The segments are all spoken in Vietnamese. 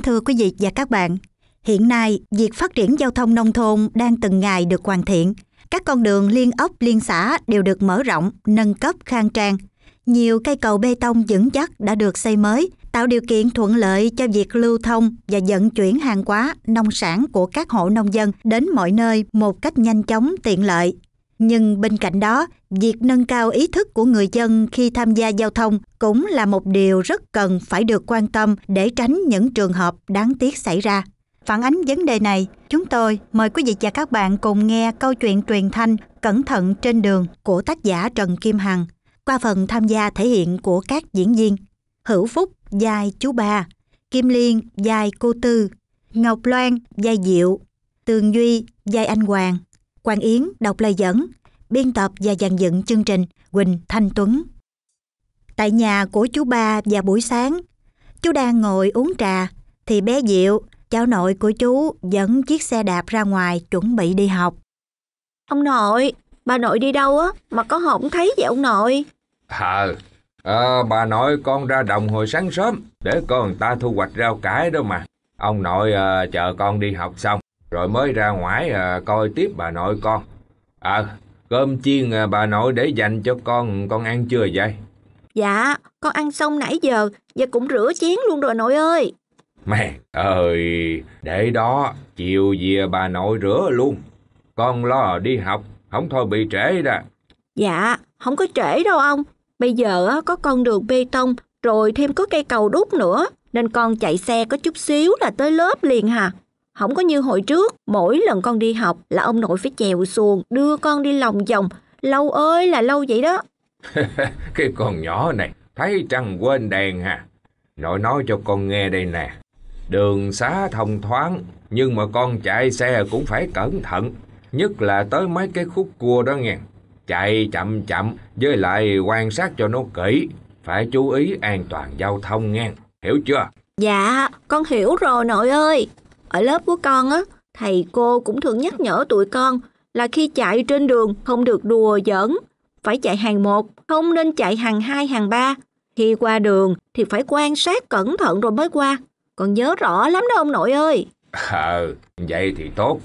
thưa quý vị và các bạn, hiện nay việc phát triển giao thông nông thôn đang từng ngày được hoàn thiện. Các con đường liên ấp liên xã đều được mở rộng, nâng cấp khang trang. Nhiều cây cầu bê tông vững chắc đã được xây mới, tạo điều kiện thuận lợi cho việc lưu thông và vận chuyển hàng hóa, nông sản của các hộ nông dân đến mọi nơi một cách nhanh chóng tiện lợi nhưng bên cạnh đó việc nâng cao ý thức của người dân khi tham gia giao thông cũng là một điều rất cần phải được quan tâm để tránh những trường hợp đáng tiếc xảy ra phản ánh vấn đề này chúng tôi mời quý vị và các bạn cùng nghe câu chuyện truyền thanh cẩn thận trên đường của tác giả trần kim hằng qua phần tham gia thể hiện của các diễn viên hữu phúc giai chú ba kim liên giai cô tư ngọc loan giai diệu tường duy giai anh hoàng Quang Yến đọc lời dẫn, biên tập và dàn dựng chương trình Quỳnh Thanh Tuấn. Tại nhà của chú ba vào buổi sáng, chú đang ngồi uống trà thì bé Diệu, cháu nội của chú dẫn chiếc xe đạp ra ngoài chuẩn bị đi học. Ông nội, bà nội đi đâu á mà có không thấy vậy ông nội? à, à, bà nội con ra đồng hồi sáng sớm để con ta thu hoạch rau cải đâu mà. Ông nội à, chờ con đi học xong rồi mới ra ngoài à, coi tiếp bà nội con. Ờ, cơm chiên à, bà nội để dành cho con, con ăn chưa vậy? Dạ, con ăn xong nãy giờ, và cũng rửa chén luôn rồi nội ơi. Mẹ ơi, để đó, chiều về bà nội rửa luôn. Con lo đi học, không thôi bị trễ đó. Dạ, không có trễ đâu ông. Bây giờ có con đường bê tông, rồi thêm có cây cầu đúc nữa, nên con chạy xe có chút xíu là tới lớp liền hà. Không có như hồi trước, mỗi lần con đi học là ông nội phải chèo xuồng đưa con đi lòng vòng. Lâu ơi là lâu vậy đó. cái con nhỏ này, thấy trăng quên đèn hả? À? Nội nói cho con nghe đây nè. Đường xá thông thoáng, nhưng mà con chạy xe cũng phải cẩn thận. Nhất là tới mấy cái khúc cua đó nghe. Chạy chậm chậm, với lại quan sát cho nó kỹ. Phải chú ý an toàn giao thông nghe. Hiểu chưa? Dạ, con hiểu rồi nội ơi. Ở lớp của con á, thầy cô cũng thường nhắc nhở tụi con là khi chạy trên đường không được đùa giỡn, phải chạy hàng một, không nên chạy hàng hai, hàng ba. Khi qua đường thì phải quan sát cẩn thận rồi mới qua. còn nhớ rõ lắm đó ông nội ơi. Ờ, à, vậy thì tốt.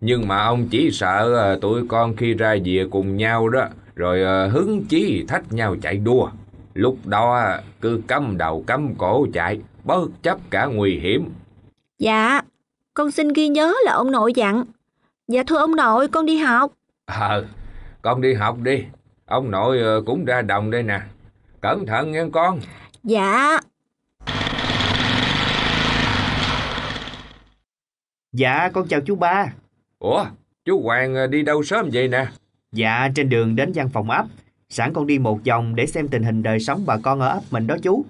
Nhưng mà ông chỉ sợ ờ, tụi con khi ra về cùng nhau đó, rồi ờ, hứng chí thách nhau chạy đua. Lúc đó cứ cắm đầu cắm cổ chạy, bất chấp cả nguy hiểm. Dạ, con xin ghi nhớ là ông nội dặn. Dạ thưa ông nội, con đi học. Ờ, con đi học đi. Ông nội ờ, cũng ra đồng đây nè. Cẩn thận nghe con. Dạ. Dạ, con chào chú ba. Ủa, chú Hoàng ờ, đi đâu sớm vậy nè? Dạ, trên đường đến văn phòng ấp. Sẵn con đi một vòng để xem tình hình đời sống bà con ở ấp mình đó chú.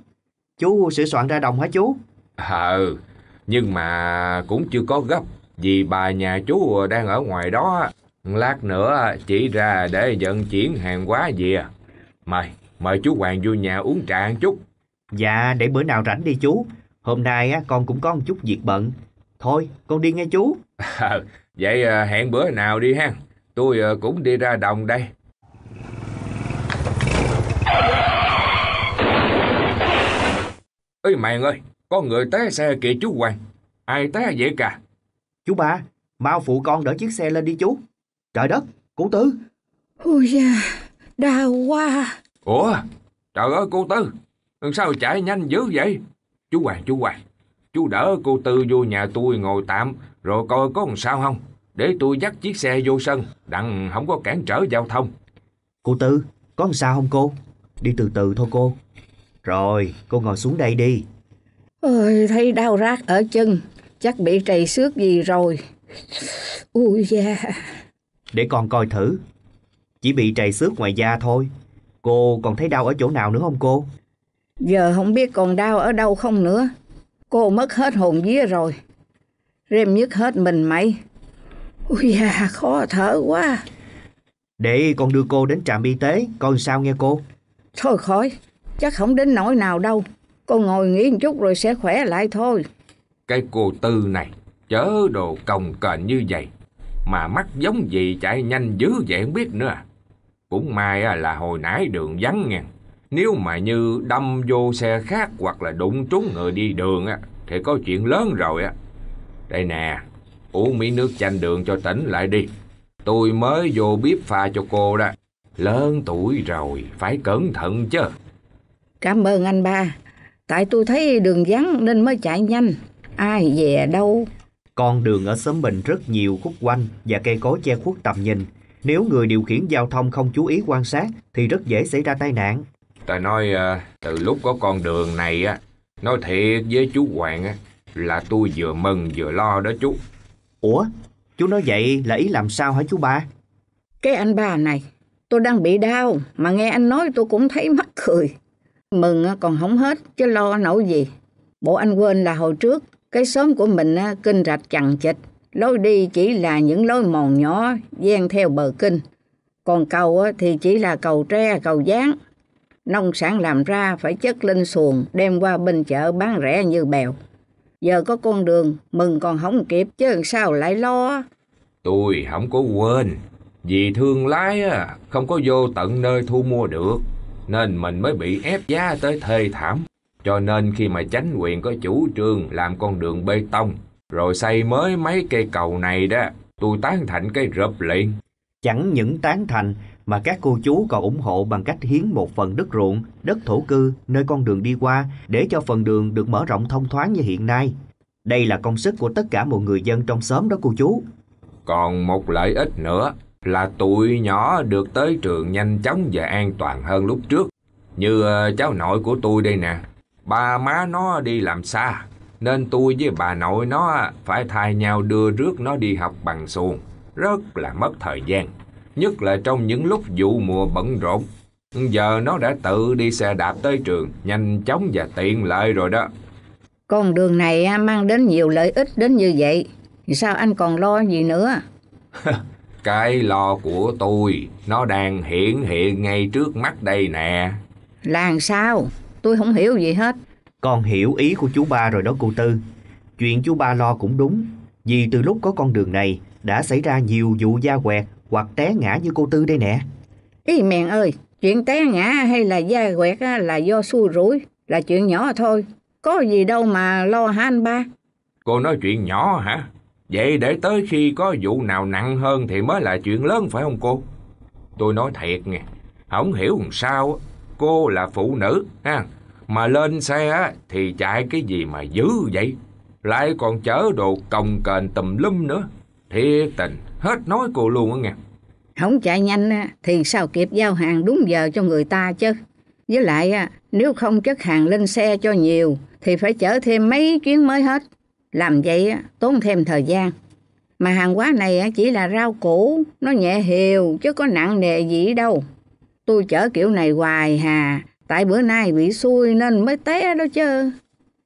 Chú sửa soạn ra đồng hả chú? Ờ, à, nhưng mà cũng chưa có gấp vì bà nhà chú đang ở ngoài đó. Lát nữa chỉ ra để vận chuyển hàng hóa về. Mời, mời chú Hoàng vô nhà uống trà ăn chút. Dạ, để bữa nào rảnh đi chú. Hôm nay con cũng có một chút việc bận. Thôi, con đi nghe chú. Ừ, à, vậy hẹn bữa nào đi ha. Tôi à, cũng đi ra đồng đây. Ê mày ơi, có người té xe kìa chú Hoàng. Ai té vậy cả? Chú ba, mau phụ con đỡ chiếc xe lên đi chú. Trời đất, cô Tư. Ôi da, đau quá. À. Ủa, trời ơi cô Tư, sao chạy nhanh dữ vậy? Chú Hoàng, chú Hoàng, chú đỡ cô Tư vô nhà tôi ngồi tạm, rồi coi có làm sao không? Để tôi dắt chiếc xe vô sân, đặng không có cản trở giao thông. Cô Tư, có làm sao không cô? Đi từ từ thôi cô. Rồi, cô ngồi xuống đây đi. Ôi, thấy đau rát ở chân, chắc bị trầy xước gì rồi. Ui da. Để con coi thử. Chỉ bị trầy xước ngoài da thôi. Cô còn thấy đau ở chỗ nào nữa không cô? Giờ không biết còn đau ở đâu không nữa. Cô mất hết hồn vía rồi. Rem nhức hết mình mày. Ui da, khó thở quá. Để con đưa cô đến trạm y tế, coi sao nghe cô. Thôi khỏi, chắc không đến nỗi nào đâu. Cô ngồi nghỉ một chút rồi sẽ khỏe lại thôi. Cái cô Tư này, chớ đồ cồng kềnh như vậy. Mà mắt giống gì chạy nhanh dữ vậy không biết nữa à. Cũng may là hồi nãy đường vắng nha. Nếu mà như đâm vô xe khác hoặc là đụng trúng người đi đường á, thì có chuyện lớn rồi á. Đây nè, uống miếng nước chanh đường cho tỉnh lại đi. Tôi mới vô bếp pha cho cô đó. Lớn tuổi rồi, phải cẩn thận chứ. Cảm ơn anh ba. Tại tôi thấy đường vắng nên mới chạy nhanh. Ai về đâu? Con đường ở xóm mình rất nhiều khúc quanh và cây cối che khuất tầm nhìn. Nếu người điều khiển giao thông không chú ý quan sát thì rất dễ xảy ra tai nạn. Ta nói ờ, từ lúc có con đường này á, nói thiệt với chú Hoàng á, là tôi vừa mừng vừa lo đó chú. Ủa, chú nói vậy là ý làm sao hả chú ba? Cái anh ba này, tôi đang bị đau mà nghe anh nói tôi cũng thấy mắc cười mừng còn không hết chứ lo nổi gì bộ anh quên là hồi trước cái xóm của mình kinh rạch chằng chịt lối đi chỉ là những lối mòn nhỏ gian theo bờ kinh còn cầu thì chỉ là cầu tre cầu gián nông sản làm ra phải chất lên xuồng đem qua bên chợ bán rẻ như bèo giờ có con đường mừng còn không kịp chứ sao lại lo tôi không có quên vì thương lái không có vô tận nơi thu mua được nên mình mới bị ép giá tới thê thảm. Cho nên khi mà chánh quyền có chủ trương làm con đường bê tông, rồi xây mới mấy cây cầu này đó, tôi tán thành cái rập liền. Chẳng những tán thành mà các cô chú còn ủng hộ bằng cách hiến một phần đất ruộng, đất thổ cư nơi con đường đi qua để cho phần đường được mở rộng thông thoáng như hiện nay. Đây là công sức của tất cả mọi người dân trong xóm đó cô chú. Còn một lợi ích nữa là tụi nhỏ được tới trường nhanh chóng và an toàn hơn lúc trước. Như ờ, cháu nội của tôi đây nè, ba má nó đi làm xa, nên tôi với bà nội nó phải thay nhau đưa rước nó đi học bằng xuồng, rất là mất thời gian, nhất là trong những lúc vụ mùa bận rộn. Giờ nó đã tự đi xe đạp tới trường, nhanh chóng và tiện lợi rồi đó. Con đường này mang đến nhiều lợi ích đến như vậy, sao anh còn lo gì nữa? Cái lo của tôi Nó đang hiện hiện ngay trước mắt đây nè Là sao? Tôi không hiểu gì hết Con hiểu ý của chú ba rồi đó cô Tư Chuyện chú ba lo cũng đúng Vì từ lúc có con đường này Đã xảy ra nhiều vụ da quẹt Hoặc té ngã như cô Tư đây nè Ý mèn ơi Chuyện té ngã hay là da quẹt là do xui rủi Là chuyện nhỏ thôi Có gì đâu mà lo hả anh ba Cô nói chuyện nhỏ hả Vậy để tới khi có vụ nào nặng hơn thì mới là chuyện lớn phải không cô? Tôi nói thiệt nghe, không hiểu làm sao, cô là phụ nữ, ha, mà lên xe thì chạy cái gì mà dữ vậy? Lại còn chở đồ cồng kềnh tùm lum nữa. Thiệt tình, hết nói cô luôn á nghe. Không chạy nhanh thì sao kịp giao hàng đúng giờ cho người ta chứ. Với lại nếu không chất hàng lên xe cho nhiều thì phải chở thêm mấy chuyến mới hết. Làm vậy tốn thêm thời gian. Mà hàng hóa này chỉ là rau củ, nó nhẹ hiều chứ có nặng nề gì đâu. Tôi chở kiểu này hoài hà, tại bữa nay bị xui nên mới té đó chứ.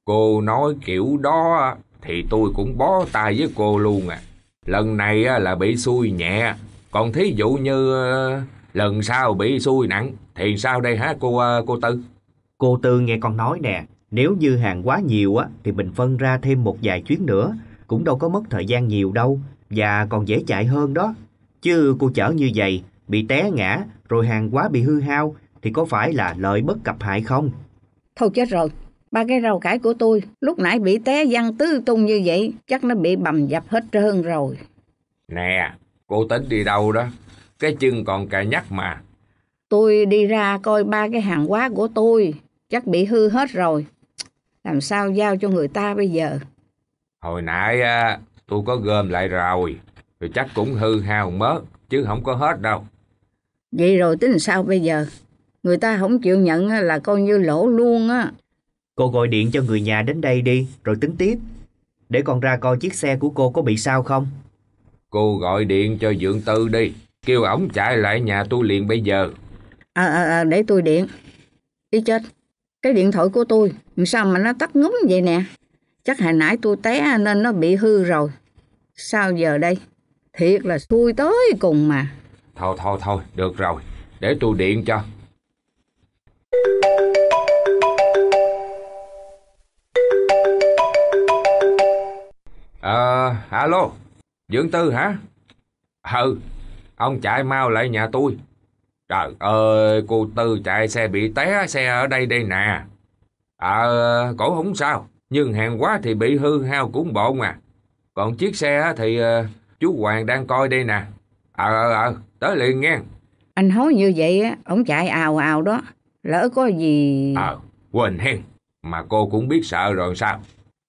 Cô nói kiểu đó thì tôi cũng bó tay với cô luôn à. Lần này là bị xui nhẹ, còn thí dụ như ờ, lần sau bị xui nặng thì sao đây hả cô ờ, cô Tư? Cô Tư nghe con nói nè, nếu như hàng quá nhiều á, thì mình phân ra thêm một vài chuyến nữa, cũng đâu có mất thời gian nhiều đâu, và còn dễ chạy hơn đó. Chứ cô chở như vậy, bị té ngã, rồi hàng quá bị hư hao, thì có phải là lợi bất cập hại không? Thôi chết rồi, ba cái rau cải của tôi lúc nãy bị té văng tứ tung như vậy, chắc nó bị bầm dập hết trơn rồi. Nè, cô tính đi đâu đó? Cái chân còn cà nhắc mà. Tôi đi ra coi ba cái hàng quá của tôi, chắc bị hư hết rồi. Làm sao giao cho người ta bây giờ? Hồi nãy à, tôi có gom lại rồi, thì chắc cũng hư hao mớ, chứ không có hết đâu. Vậy rồi tính sao bây giờ? Người ta không chịu nhận là coi như lỗ luôn á. Cô gọi điện cho người nhà đến đây đi, rồi tính tiếp. Để con ra coi chiếc xe của cô có bị sao không. Cô gọi điện cho Dượng Tư đi, kêu ổng chạy lại nhà tôi liền bây giờ. À, à, à để tôi điện. Ý chết, cái điện thoại của tôi, sao mà nó tắt ngúm vậy nè? Chắc hồi nãy tôi té nên nó bị hư rồi. Sao giờ đây? Thiệt là xui tới cùng mà. Thôi thôi thôi, được rồi, để tôi điện cho. Ờ, à, alo, Dưỡng Tư hả? Ừ, ông chạy mau lại nhà tôi, Trời ơi, cô Tư chạy xe bị té xe ở đây đây nè. À, cổ không sao, nhưng hàng quá thì bị hư hao cũng bộ mà. Còn chiếc xe thì uh, chú Hoàng đang coi đây nè. Ờ, ờ, ờ, tới liền nghe. Anh hối như vậy, ổng chạy ào ào đó. Lỡ có gì... Ờ, quên hen. Mà cô cũng biết sợ rồi sao?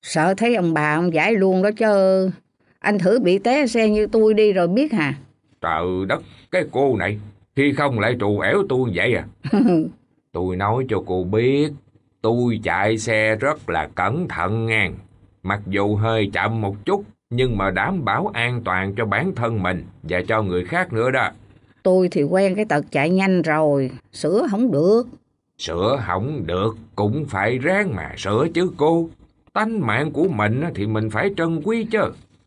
Sợ thấy ông bà ông giải luôn đó chứ. Anh thử bị té xe như tôi đi rồi biết hả? Trời đất, cái cô này khi không lại trù ẻo tôi vậy à Tôi nói cho cô biết Tôi chạy xe rất là cẩn thận ngang Mặc dù hơi chậm một chút Nhưng mà đảm bảo an toàn cho bản thân mình Và cho người khác nữa đó Tôi thì quen cái tật chạy nhanh rồi Sửa không được Sửa không được Cũng phải ráng mà sửa chứ cô Tánh mạng của mình thì mình phải trân quý chứ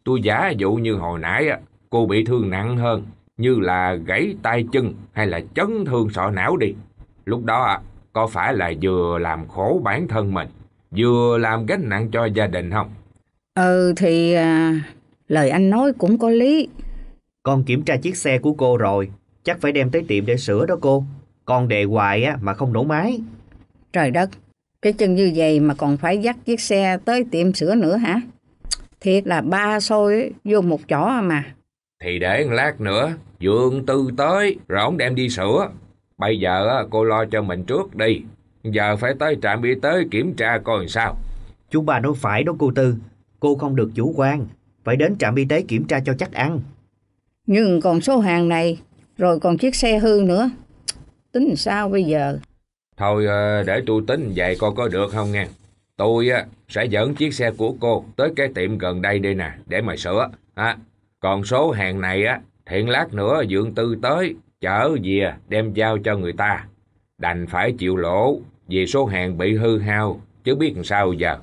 Tôi giả dụ như hồi nãy Cô bị thương nặng hơn như là gãy tay chân hay là chấn thương sọ não đi. Lúc đó có phải là vừa làm khổ bản thân mình, vừa làm gánh nặng cho gia đình không? Ừ thì à, lời anh nói cũng có lý. Con kiểm tra chiếc xe của cô rồi, chắc phải đem tới tiệm để sửa đó cô. Con đề hoài á, mà không nổ máy. Trời đất, cái chân như vậy mà còn phải dắt chiếc xe tới tiệm sửa nữa hả? Thiệt là ba xôi vô một chỗ à mà. Thì để một lát nữa, dương tư tới, rồi ông đem đi sửa. Bây giờ cô lo cho mình trước đi. Giờ phải tới trạm y tế kiểm tra coi sao. Chú bà nói phải đó cô Tư. Cô không được chủ quan. Phải đến trạm y tế kiểm tra cho chắc ăn. Nhưng còn số hàng này, rồi còn chiếc xe hư nữa. Tính sao bây giờ? Thôi ờ, để tôi tính vậy coi có được không nghe Tôi sẽ dẫn chiếc xe của cô tới cái tiệm gần đây đây nè để mà sửa. À, còn số hàng này á Thiện lát nữa dượng tư tới, chở về đem giao cho người ta. Đành phải chịu lỗ vì số hàng bị hư hao, chứ biết làm sao giờ.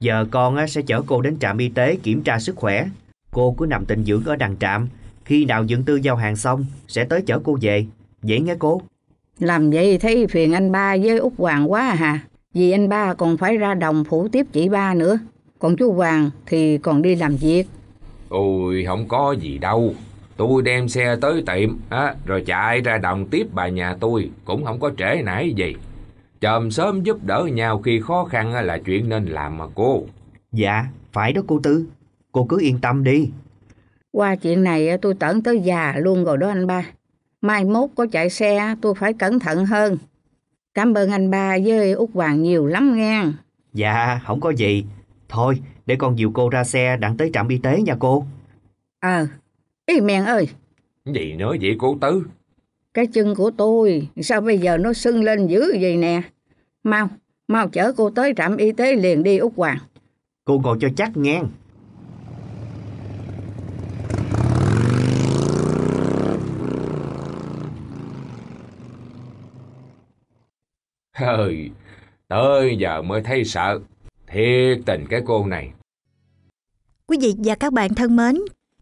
Giờ con sẽ chở cô đến trạm y tế kiểm tra sức khỏe. Cô cứ nằm tình dưỡng ở đằng trạm. Khi nào dưỡng tư giao hàng xong, sẽ tới chở cô về. dễ nghe cô. Làm vậy thấy phiền anh ba với út Hoàng quá à hà. Vì anh ba còn phải ra đồng phủ tiếp chị ba nữa. Còn chú Hoàng thì còn đi làm việc. Ôi, không có gì đâu. Tôi đem xe tới tiệm á, Rồi chạy ra đồng tiếp bà nhà tôi Cũng không có trễ nãy gì Chòm sớm giúp đỡ nhau khi khó khăn là chuyện nên làm mà cô Dạ phải đó cô Tư Cô cứ yên tâm đi Qua chuyện này tôi tẩn tới già luôn rồi đó anh ba Mai mốt có chạy xe tôi phải cẩn thận hơn Cảm ơn anh ba với Út Hoàng nhiều lắm nghe Dạ không có gì Thôi để con dìu cô ra xe đặng tới trạm y tế nha cô Ờ à, Ý mẹn ơi! Gì nữa vậy cô Tứ? Cái chân của tôi, sao bây giờ nó sưng lên dữ vậy nè? Mau, mau chở cô tới trạm y tế liền đi Úc Hoàng. Cô ngồi cho chắc nghe. trời, tới giờ mới thấy sợ. Thiệt tình cái cô này. Quý vị và các bạn thân mến,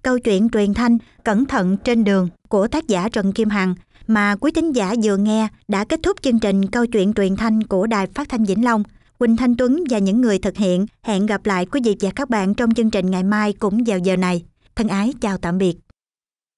câu chuyện truyền thanh Cẩn thận trên đường của tác giả Trần Kim Hằng mà quý thính giả vừa nghe đã kết thúc chương trình câu chuyện truyền thanh của Đài Phát thanh Vĩnh Long. Quỳnh Thanh Tuấn và những người thực hiện hẹn gặp lại quý vị và các bạn trong chương trình ngày mai cũng vào giờ này. Thân ái chào tạm biệt.